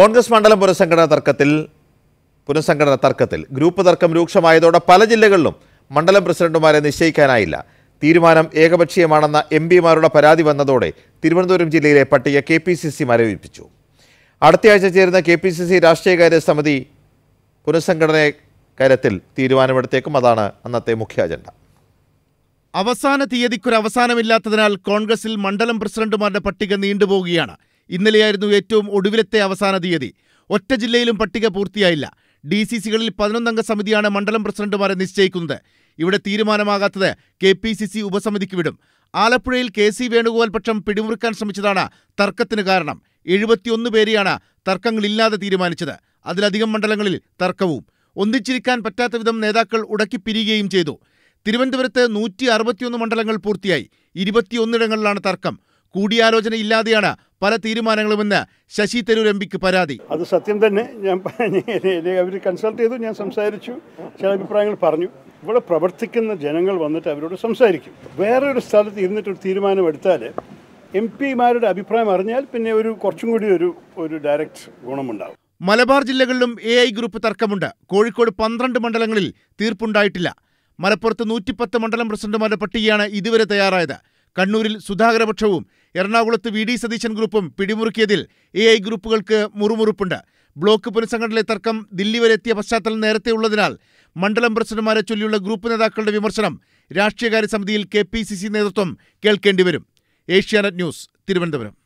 കോൺഗ്രസ് മണ്ഡലം പുനഃസംഘടന തർക്കത്തിൽ പുനഃസംഘടന തർക്കത്തിൽ ഗ്രൂപ്പ് തർക്കം രൂക്ഷമായതോടെ പല ജില്ലകളിലും മണ്ഡലം പ്രസിഡന്റുമാരെ നിശ്ചയിക്കാനായില്ല തീരുമാനം ഏകപക്ഷീയമാണെന്ന എം പിമാരുടെ പരാതി വന്നതോടെ തിരുവനന്തപുരം ജില്ലയിലെ പട്ടിക കെ പി സി സി മരവിപ്പിച്ചു അടുത്തയാഴ്ച ചേരുന്ന കെ പി സി സി രാഷ്ട്രീയകാര്യ സമിതി പുനഃസംഘടന കാര്യത്തിൽ തീരുമാനമെടുത്തേക്കും അതാണ് അന്നത്തെ മുഖ്യ അജണ്ട അവസാന തീയതിക്കൊരു അവസാനമില്ലാത്തതിനാൽ കോൺഗ്രസിൽ മണ്ഡലം പ്രസിഡന്റുമാരുടെ പട്ടിക നീണ്ടുപോവുകയാണ് ഇന്നലെയായിരുന്നു ഏറ്റവും ഒടുവിലത്തെ അവസാന തീയതി ഒറ്റ ജില്ലയിലും പട്ടിക പൂർത്തിയായില്ല ഡി സി സികളിൽ പതിനൊന്നംഗ സമിതിയാണ് മണ്ഡലം പ്രസിഡന്റുമാരെ നിശ്ചയിക്കുന്നത് ഇവിടെ തീരുമാനമാകാത്തത് കെ പി സി സി ഉപസമിതിക്ക് വിടും ആലപ്പുഴയിൽ കെ സി വേണുഗോപാൽ പക്ഷം പിടിമുറുക്കാൻ ശ്രമിച്ചതാണ് തർക്കത്തിന് കാരണം എഴുപത്തിയൊന്ന് പേരെയാണ് തർക്കങ്ങളില്ലാതെ തീരുമാനിച്ചത് അതിലധികം മണ്ഡലങ്ങളിൽ തർക്കവും ഒന്നിച്ചിരിക്കാൻ പറ്റാത്ത വിധം നേതാക്കൾ ഉടക്കിപ്പിരിയുകയും ചെയ്തു തിരുവനന്തപുരത്ത് നൂറ്റി അറുപത്തിയൊന്ന് മണ്ഡലങ്ങൾ പൂർത്തിയായി ഇരുപത്തിയൊന്നിടങ്ങളിലാണ് തർക്കം കൂടിയാലോചന ഇല്ലാതെയാണ് പല തീരുമാനങ്ങളുമെന്ന് ശശി തരൂർ എം പിക്ക് പരാതി അത് സത്യം തന്നെ ഞാൻ അവർ കൺസൾട്ട് ചെയ്തു ഞാൻ സംസാരിച്ചു ചില അഭിപ്രായങ്ങൾ പറഞ്ഞു ഇവിടെ പ്രവർത്തിക്കുന്ന ജനങ്ങൾ വന്നിട്ട് അവരോട് സംസാരിക്കും വേറെ ഒരു സ്ഥലത്ത് ഇരുന്നിട്ട് ഒരു തീരുമാനം എടുത്താൽ എം പിമാരുടെ അഭിപ്രായം അറിഞ്ഞാൽ പിന്നെ ഒരു കുറച്ചും കൂടി ഒരു ഒരു ഡയറക്റ്റ് ഗുണമുണ്ടാകും മലബാർ ജില്ലകളിലും എ ഐ ഗ്രൂപ്പ് തർക്കമുണ്ട് കോഴിക്കോട് പന്ത്രണ്ട് മണ്ഡലങ്ങളിൽ തീർപ്പുണ്ടായിട്ടില്ല മലപ്പുറത്ത് നൂറ്റിപ്പത്ത് മണ്ഡലം പ്രസിഡന്റുമാരുടെ പട്ടികയാണ് ഇതുവരെ തയ്യാറായത് കണ്ണൂരിൽ സുധാകരപക്ഷവും എറണാകുളത്ത് വി ഡി സതീശൻ ഗ്രൂപ്പും പിടിമുറുക്കിയതിൽ എ ഐ ഗ്രൂപ്പുകൾക്ക് മുറുമുറുപ്പുണ്ട് ബ്ലോക്ക് പുനഃസംഘടനയിലെ തർക്കം ദില്ലി വരെ എത്തിയ പശ്ചാത്തലം നേരത്തെ ഉള്ളതിനാൽ മണ്ഡലം പ്രസിഡന്റുമാരെ ചൊല്ലിയുള്ള ഗ്രൂപ്പ് നേതാക്കളുടെ വിമർശനം രാഷ്ട്രീയകാര്യ സമിതിയിൽ കെ പി സി സി നേതൃത്വം കേൾക്കേണ്ടി വരും ഏഷ്യാനെറ്റ് ന്യൂസ് തിരുവനന്തപുരം